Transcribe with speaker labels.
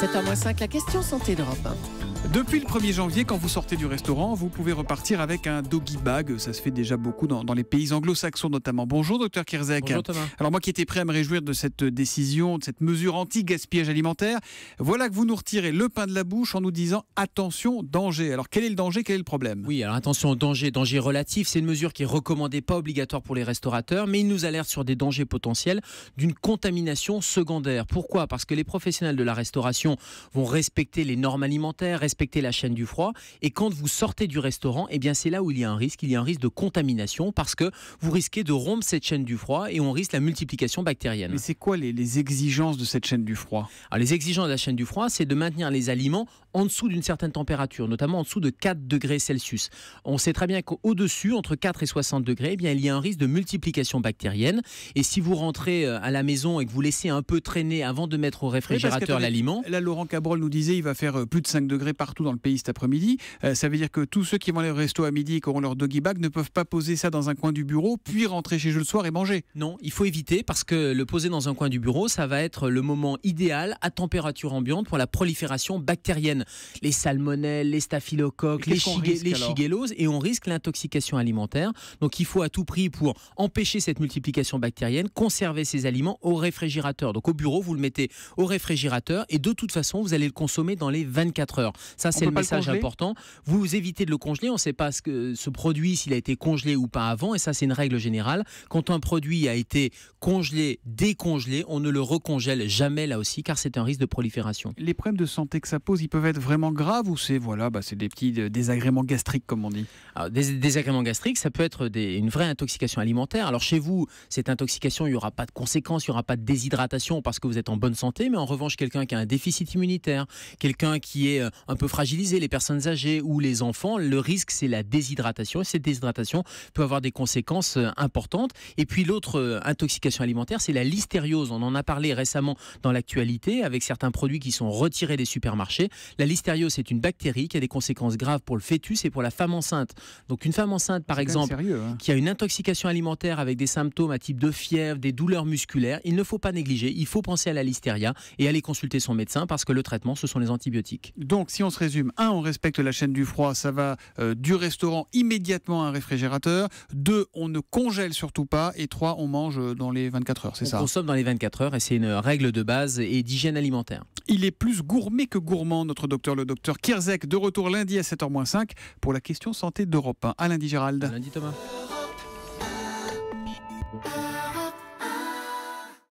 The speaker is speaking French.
Speaker 1: 7h05, la question santé d'Europe depuis le 1er janvier, quand vous sortez du restaurant, vous pouvez repartir avec un doggy bag. Ça se fait déjà beaucoup dans, les pays anglo-saxons notamment. Bonjour docteur Kirzek. Alors moi qui étais prêt à me réjouir de cette décision, de cette mesure anti-gaspillage alimentaire, voilà que vous nous retirez le pain de la bouche en nous disant attention, danger. Alors quel est le danger, quel est le problème
Speaker 2: Oui, alors attention, danger, danger relatif, c'est une mesure qui est recommandée, pas obligatoire pour les restaurateurs, mais il nous alerte sur des dangers potentiels d'une contamination secondaire. Pourquoi Parce que les professionnels de la restauration vont respecter les normes alimentaires, respecter la chaîne du froid. Et quand vous sortez du restaurant, eh bien c'est là où il y a un risque. Il y a un risque de contamination parce que vous risquez de rompre cette chaîne du froid et on risque la multiplication bactérienne. Mais c'est quoi les, exigences de cette chaîne du froid Alors, ah, Les exigences de la chaîne du froid, c'est de maintenir les aliments en dessous d'une certaine température, notamment en dessous de 4 degrés Celsius. On sait très bien qu'au-dessus, entre 4 et 60 degrés, eh bien, il y a un risque de multiplication bactérienne. Et si vous rentrez euh, à la maison et que vous laissez un peu traîner avant de mettre au réfrigérateur l'aliment.
Speaker 1: Là, Laurent Cabrol nous disait il va faire euh, plus de 5 degrés partout dans le pays cet après-midi. Euh, ça veut dire que tous ceux qui vont aller au resto à midi et qui auront leur doggy bag ne peuvent pas poser ça dans un coin
Speaker 2: du bureau, puis rentrer chez eux le soir et manger. Non, il faut éviter parce que le poser dans un coin du bureau, ça va être le moment idéal à température ambiante pour la prolifération bactérienne. Les salmonelles, les staphylocoques, les, les shigelloses, et on risque l'intoxication alimentaire. Donc il faut à tout prix, pour empêcher cette multiplication bactérienne, conserver ces aliments au réfrigérateur. Donc au bureau, vous le mettez au réfrigérateur et de toute façon, vous allez le consommer dans les 24 heures. Ça, c'est le message important. Vous évitez de le congeler. On ne sait pas ce, que, ce produit, s'il a été congelé ou pas avant. Et ça, c'est une règle générale. Quand un produit a été congelé, décongelé, on ne le recongèle jamais là aussi, car c'est un risque de prolifération. Les problèmes de santé que ça pose, ils peuvent être vraiment graves ou c'est voilà, bah, c'est des petits euh, désagréments gastriques, comme on dit des désagréments gastriques, ça peut être une vraie intoxication alimentaire. Alors chez vous, cette intoxication, il n'y aura pas de conséquences, il n'y aura pas de déshydratation parce que vous êtes en bonne santé, mais en revanche, quelqu'un qui a un déficit immunitaire, quelqu'un qui est euh, un peu fragilisé, les personnes âgées ou les enfants, le risque, c'est la déshydratation. Et cette déshydratation peut avoir des conséquences euh, importantes. Et puis l'autre intoxication, alimentaire, c'est la listériose. On en a parlé récemment dans l'actualité avec certains produits qui sont retirés des supermarchés. La listériose, c'est une bactérie qui a des conséquences graves pour le fœtus et pour la femme enceinte. Donc une femme enceinte, par exemple, hein. qui a une intoxication alimentaire avec des symptômes à type de fièvre, des douleurs musculaires, il ne faut pas négliger, il faut penser à la listeria et aller consulter son médecin parce que le traitement, ce sont les antibiotiques. Donc si on se résume,
Speaker 1: 1, on respecte la chaîne du froid, ça va euh, du restaurant immédiatement à un réfrigérateur. 2, on ne congèle surtout pas. Et 3, on mange euh, dans les 24 heures, c'est ça On
Speaker 2: consomme dans les 24 heures et c'est une règle de base et d'hygiène alimentaire.
Speaker 1: Il est plus gourmet que gourmand, notre docteur, le docteur Kierzek, de retour lundi à 7h-5 pour la question santé d'Europe Alain À lundi Gérald. lundi Thomas.